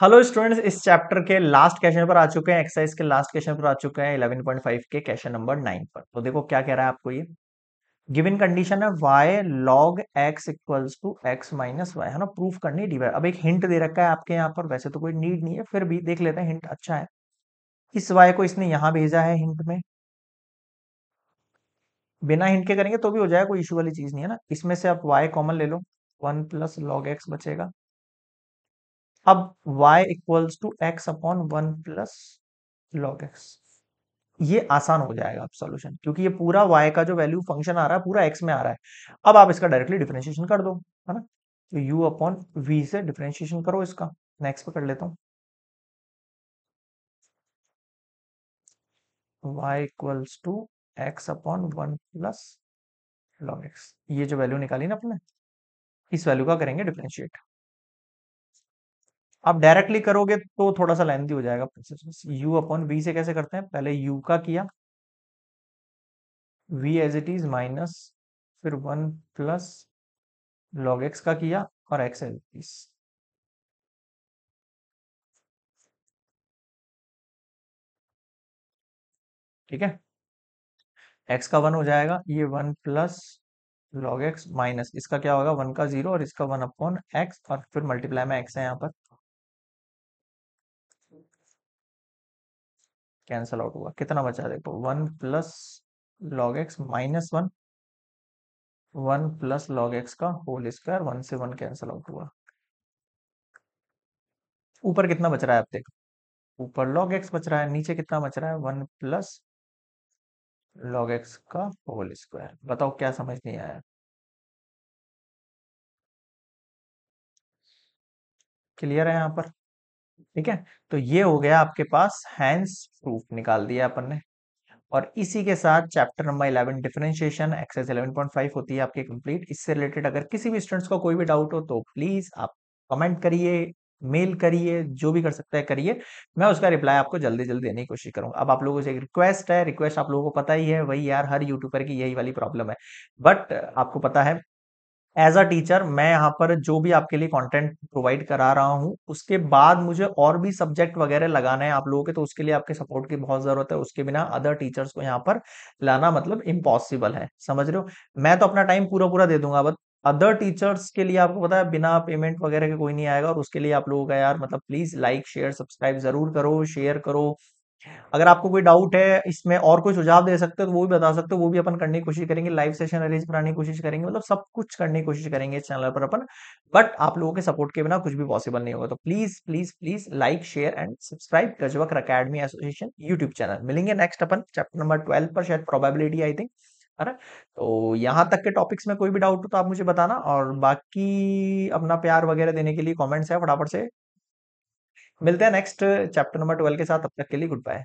hello students इस chapter के last question पर आ चुके हैं एक्सरसाइज के लास्ट क्वेश्चन पर आ चुके हैं 11.5 के क्वेश्चन नंबर नाइन पर तो देखो क्या कह रहा है आपको ये गिवन कंडीशन है y log x equals to x minus y है ना प्रूफ करनी डिवाइड अब एक हिंट दे रखा है आपके यहाँ पर वैसे तो कोई नीड नहीं है फिर भी देख लेते हैं हिंट अच्छा है इस वाई को इसने यहाँ भेजा है हिंट में बिना हिंट के करेंगे तो भी हो जाएगा कोई इशू वाली चीज नहीं है ना इसमें से आप वाई कॉमन ले लो वन प्लस लॉग एक्स बचेगा अब y equals to x upon one plus log x ये आसान हो जाएगा आप सॉल्यूशन क्योंकि ये पूरा y का जो वैल्यू फंक्शन आ रहा है पूरा x में आ रहा है अब आप इसका डायरेक्टली डिफ्रेंशिएशन कर दो है ना तो u अपॉन v से डिफ्रेंशिएशन करो इसका नेक्स्ट पे कर लेता हूं y equals to x upon one plus log x ये जो वैल्यू निकाली ना अपने इस वैल्यू का करेंगे डिफ्रेंशिएट आप डायरेक्टली करोगे तो थोड़ा सा लेंथी हो जाएगा प्रोसेस यू अपॉन वी से कैसे करते हैं पहले यू का किया v as it is minus फिर वन प्लस लॉग एक्स का किया और एक्स एज इट इज ठीक है एक्स का वन हो जाएगा ये one plus log x minus इसका क्या होगा वन का जीरो और इसका वन अपॉन एक्स और फिर मल्टीप्लाई में एक्स है यहां पर कैंसल आउट हुआ कितना बचा देखो one plus log x minus one one plus log x का होल स्क्वायर वन से वन कैंसल आउट हुआ ऊपर कितना बच रहा है आप देखो ऊपर लॉग एक्स बच रहा है नीचे कितना बच रहा है वन प्लस लॉग एक्स का होल स्क्वायर बताओ क्या समझ नहीं आया क्लियर है यहां पर ठीक है तो ये हो गया आपके पास हैंस प्रूफ निकाल दिया अपन ने और इसी के साथ chapter number eleven differentiation exercise eleven point five होती है आपकी कंप्लीट इससे रिलेटेड अगर किसी भी स्टूडेंट्स का को कोई भी डाउट हो तो प्लीज आप कमेंट करिए मेल करिए जो भी कर सकता है करिए मैं उसका रिप्लाई आपको जल्दी जल्दी देने की कोशिश करूंगा अब आप लोगों से एक रिक्वेस्ट है रिक्वेस्ट आप लोगों को पता ही है वही यार हर यूट्यूबर की यही वाली प्रॉब्लम है बट आपको पता है एज अ टीचर मैं यहाँ पर जो भी आपके लिए कंटेंट प्रोवाइड करा रहा हूँ उसके बाद मुझे और भी सब्जेक्ट वगैरह लगाना है आप लोगों के तो उसके लिए आपके सपोर्ट की बहुत ज़रूरत है उसके बिना अदर टीचर्स को यहाँ पर लाना मतलब इम्पॉसिबल है समझ रहे हो मैं तो अपना टाइम पूरा पूरा दे दूंगा बट अदर टीचर्स के लिए आपको पता है बिना पेमेंट वगैरह के कोई नहीं आएगा और उसके लिए आप लोगों का यार मतलब प्लीज़ लाइक शेयर सब्सक्राइब ज़रूर करो शेयर करो अगर आपको कोई डाउट है इसमें और कोई सुझाव दे सकते हो तो वो भी बता सकते हो वो भी अपन करने की कोशिश करेंगे लाइव सेशन अरेंज कराने की कोशिश करेंगे मतलब सब कुछ करने की कोशिश करेंगे इस चैनल पर अपन बट आप लोगों के सपोर्ट के बिना कुछ भी पॉसिबल नहीं होगा तो please please please like share and subscribe गजवक्र अकेडमी एसोसिएशन यूट्यूब चैनल मिलेंगे नेक्स्ट अपन चैप्टर नंबर ट्वेल्व पर शायद प्रोबेबिलिटी आई थिंक है ना तो यहाँ तक के टॉपिक्स में कोई भी डाउट हो तो आप मुझे बताना और बाकी अपना प्यार वगैरह देने के लिए कॉमेंट्स है फटाफट से मिलते हैं नेक्स्ट चैप्टर नंबर ट्वेल्व के साथ अब तक के लिए गुड बाय